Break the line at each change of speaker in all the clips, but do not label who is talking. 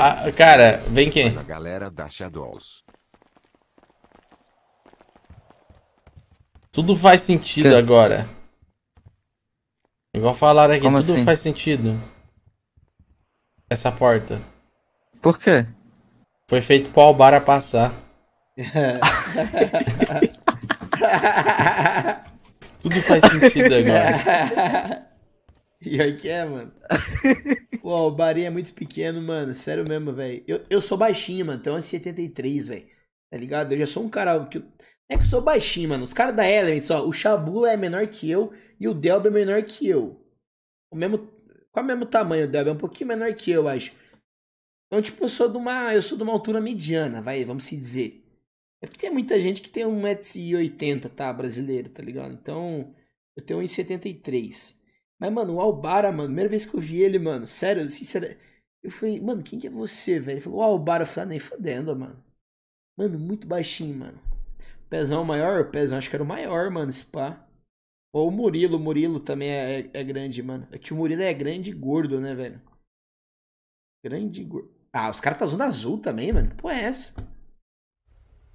Ah, cara, vem quem? A galera da Shadows. Tudo faz sentido que... agora. Igual falaram aqui, Como tudo assim? faz sentido. Essa porta. Por quê? Foi feito pro Albara passar. tudo faz sentido agora. E aí que é, mano. Pô, o Bari é muito pequeno, mano. Sério mesmo, velho. Eu, eu sou baixinho, mano. Tenho é 73, velho. Tá ligado? Eu já sou um cara que. Eu... É que eu sou baixinho, mano. Os caras da Element, ó. O Shabula é menor que eu e o Delba é menor que eu. O mesmo. Qual é o mesmo tamanho o Delba? É um pouquinho menor que eu, acho. Então, tipo, eu sou de uma. Eu sou de uma altura mediana, vai, vamos se dizer. É porque tem muita gente que tem 1,80m, tá? Brasileiro, tá ligado? Então, eu tenho 1,73m. Mas, mano, o Albara, mano, primeira vez que eu vi ele, mano, sério, sinceramente. Eu falei, mano, quem que é você, velho? Ele falou, o Albara. Eu falei, ah, nem fodendo, mano. Mano, muito baixinho, mano. Pezão maior, o pezão acho que era o maior, mano, esse pá. Ou o Murilo, o Murilo também é, é, é grande, mano. É que o Murilo é grande e gordo, né, velho? Grande e gordo. Ah, os caras tá usando azul também, mano. Pô, é essa?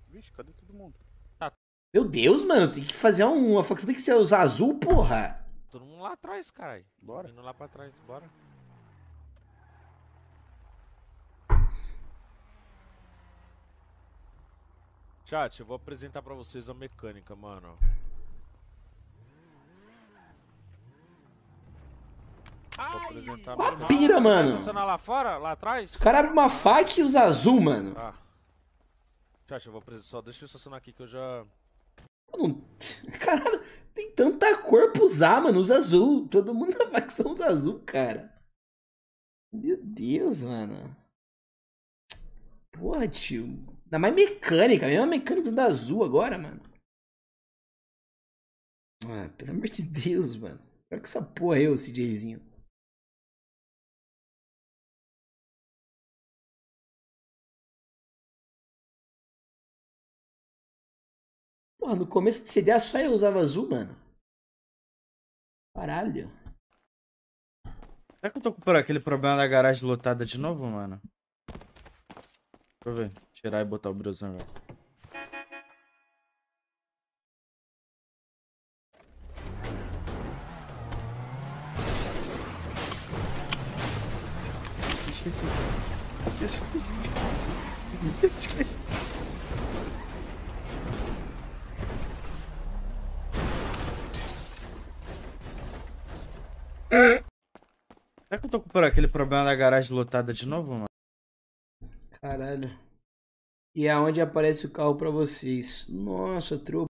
Vixe, cadê todo mundo? Ah. Meu Deus, mano, tem que fazer uma facção, tem que ser usar azul, porra lá atrás, caralho. Bora. Indo lá pra trás, bora. Chat, eu vou apresentar pra vocês a mecânica, mano. Vou apresentar Ai, a pira, tá mano. estacionar lá fora, lá atrás? O cara abre uma faca e usa azul, mano. Ah. Chat, eu vou apresentar. Só deixa eu estacionar aqui que eu já. Mano, caralho, tem tanta cor pra usar, mano. Usa azul. Todo mundo na facção usa azul, cara. Meu Deus, mano. Porra, tio. Ainda mais mecânica. A mesma mecânica da azul agora, mano. Ah, pelo amor de Deus, mano. Pior que essa porra eu, CJzinho. Porra, no começo de CDA só eu usava azul, mano. Caralho. Será que eu tô com aquele problema da garagem lotada de novo, mano? Deixa eu ver. Tirar e botar o brilhozão, velho. Esqueci. Esqueci. Esqueci. Será que eu tô com aquele problema da garagem lotada de novo, mano? Caralho. E aonde é aparece o carro pra vocês. Nossa, tropa.